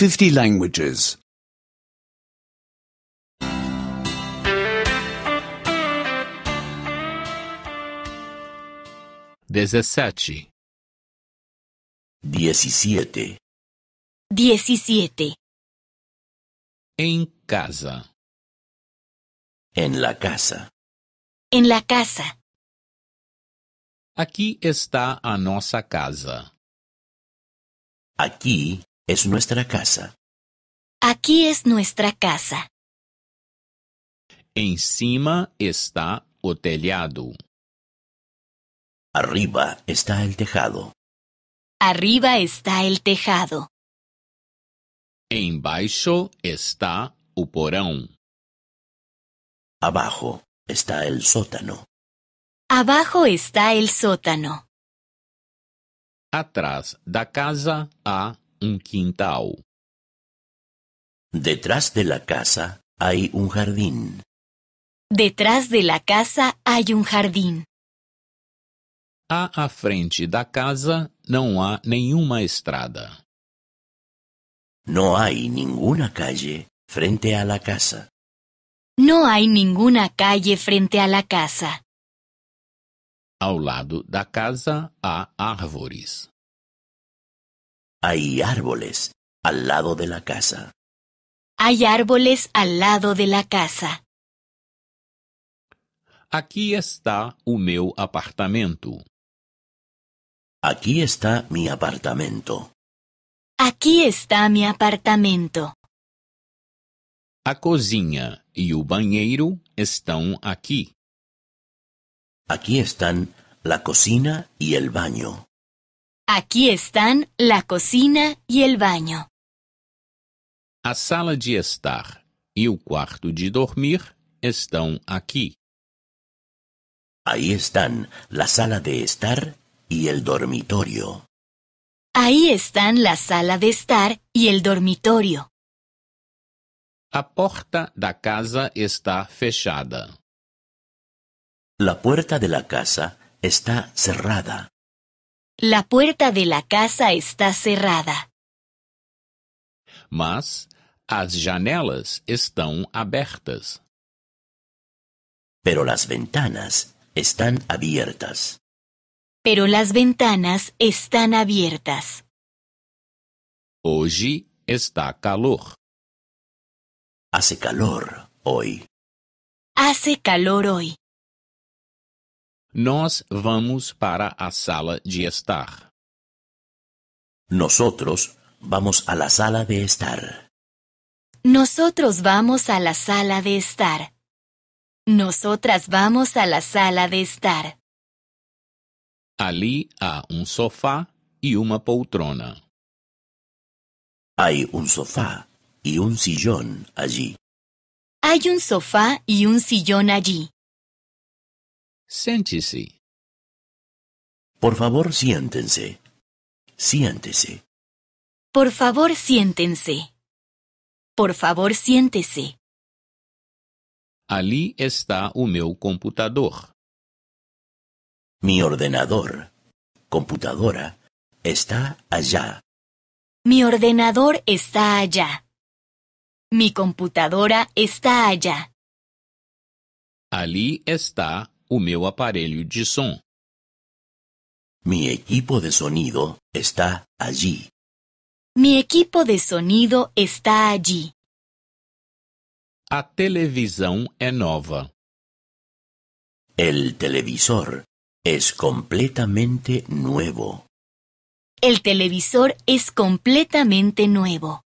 50 languages. 17 17. 17. En casa. En la casa. En la casa. Aqui está a nossa casa. Aqui es nuestra casa. Aquí es nuestra casa. Encima está o telhado. Arriba está el tejado. Arriba está el tejado. Embaixo está o porão. Abajo está el sótano. Abajo está el sótano. Atrás da casa há un quintal. Detrás de la casa hay un jardín. Detrás de la casa hay un jardín. A tá frente da casa não há nenhuma estrada. No hay ninguna calle frente a la casa. No hay ninguna calle frente a la casa. Ao lado da casa há árvores. Hay árboles al lado de la casa. Hay árboles al lado de la casa. Aquí está mi apartamento. Aquí está mi apartamento. Aquí está mi apartamento. A cocina y e o banheiro están aquí. Aquí están la cocina y el baño. Aquí están la cocina y el baño. A sala de estar y e el cuarto de dormir están aquí. Ahí están la sala de estar y el dormitorio. Ahí están la sala de estar y el dormitorio. A porta la casa está fechada. La puerta de la casa está cerrada. La puerta de la casa está cerrada. Mas as janelas están abertas. Pero las ventanas están abiertas. Pero las ventanas están abiertas. Hoy está calor. Hace calor hoy. Hace calor hoy. Nos vamos para la sala de estar. Nosotros vamos a la sala de estar. Nosotros vamos a la sala de estar. Nosotras vamos a la sala de estar. Allí hay un sofá y una poltrona. Hay un sofá y un sillón allí. Hay un sofá y un sillón allí. Siéntese. Por favor, siéntense. Siéntese. Por favor, siéntense. Por favor, siéntese. Allí está o computador. Mi ordenador, computadora, está allá. Mi ordenador está allá. Mi computadora está allá. Allí está o meu aparelho de som. Mi equipo de sonido está allí. Mi equipo de sonido está allí. A televisão é nova. El televisor es completamente nuevo. El televisor es completamente nuevo.